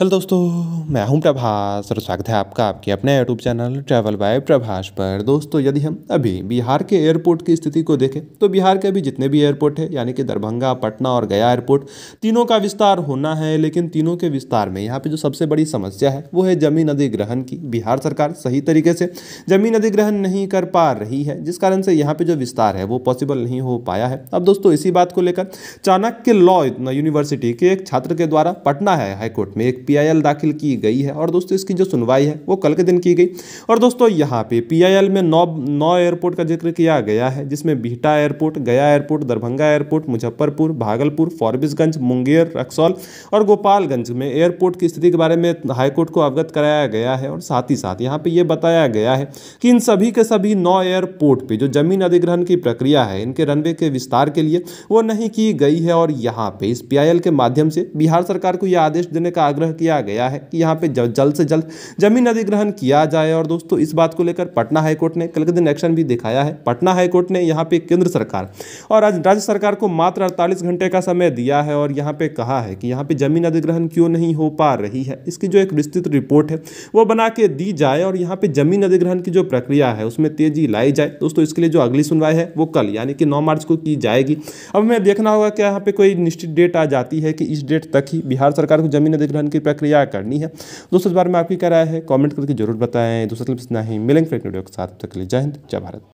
hello दोस्तों मैं हूं प्रभास और स्वागत है आपका आपके अपने YouTube channel travel by Prabhas पर दोस्तों यदि हम अभी बिहार के एयरपोर्ट की स्थिति को देखें तो बिहार के अभी जितने भी एयरपोर्ट है यानी कि दरभंगा पटना और गया एयरपोर्ट तीनों का विस्तार होना है लेकिन तीनों के विस्तार में यहाँ पर जो सबसे बड़ी समस्या है वो है जमीन अधिग्रहण की बिहार सरकार सही तरीके से जमीन अधिग्रहण नहीं कर पा रही है जिस कारण से यहाँ पर जो विस्तार है वो पॉसिबल नहीं हो पाया है अब दोस्तों इसी बात को लेकर चाणक्य लॉ यूनिवर्सिटी के एक छात्र के द्वारा पटना है हाईकोर्ट में एक पीआईएल दाखिल की गई है और दोस्तों इसकी जो सुनवाई है वो कल के दिन की गई और दोस्तों यहाँ पे पीआईएल में नौ नौ एयरपोर्ट का जिक्र किया गया है जिसमें Bihta airport Gaya airport Darbhanga airport Muzaffarpur Bhagalpur Forbesganj Munger Raxaul और गोपालगंज में एयरपोर्ट की स्थिति के बारे में हाईकोर्ट को अवगत कराया गया है और साथ ही साथ यहाँ पर यह बताया गया है कि इन सभी के सभी नौ एयरपोर्ट पर जो जमीन अधिग्रहण की प्रक्रिया है इनके रनवे के विस्तार के लिए वो नहीं की गई है और यहाँ पे इस पीआईएल के माध्यम से बिहार सरकार को यह आदेश देने का आग्रह किया गया है कि यहाँ पे जल्द से जल्द जमीन अधिग्रहण किया जाए और दोस्तों इस बात को लेकर पटना हाईकोर्ट ने कल के दिन एक्शन भी दिखाया है पटना हाईकोर्ट ने यहाँ पे केंद्र सरकार और राज्य सरकार को मात्र अड़तालीस घंटे का समय दिया है और यहाँ पे कहा है कि यहाँ पे जमीन अधिग्रहण क्यों नहीं हो पा रही है इसकी जो एक विस्तृत रिपोर्ट है वो बना के दी जाए और यहाँ पे जमीन अधिग्रहण की जो प्रक्रिया है उसमें तेजी लाई जाए दोस्तों इसके लिए जो अगली सुनवाई है वो कल यानी कि नौ मार्च को की जाएगी अब हमें देखना होगा क्या यहाँ पे कोई निश्चित डेट आ जाती है कि इस डेट तक ही बिहार सरकार को जमीन अधिग्रहण की की प्रक्रिया करनी है दोस्तों इस बारे में आपकी क्या राय है कॉमेंट करके जरूर बताएं दोस्तों नहीं मिलेंगे फिर वीडियो के साथ तक के लिए जय हिंद जय भारत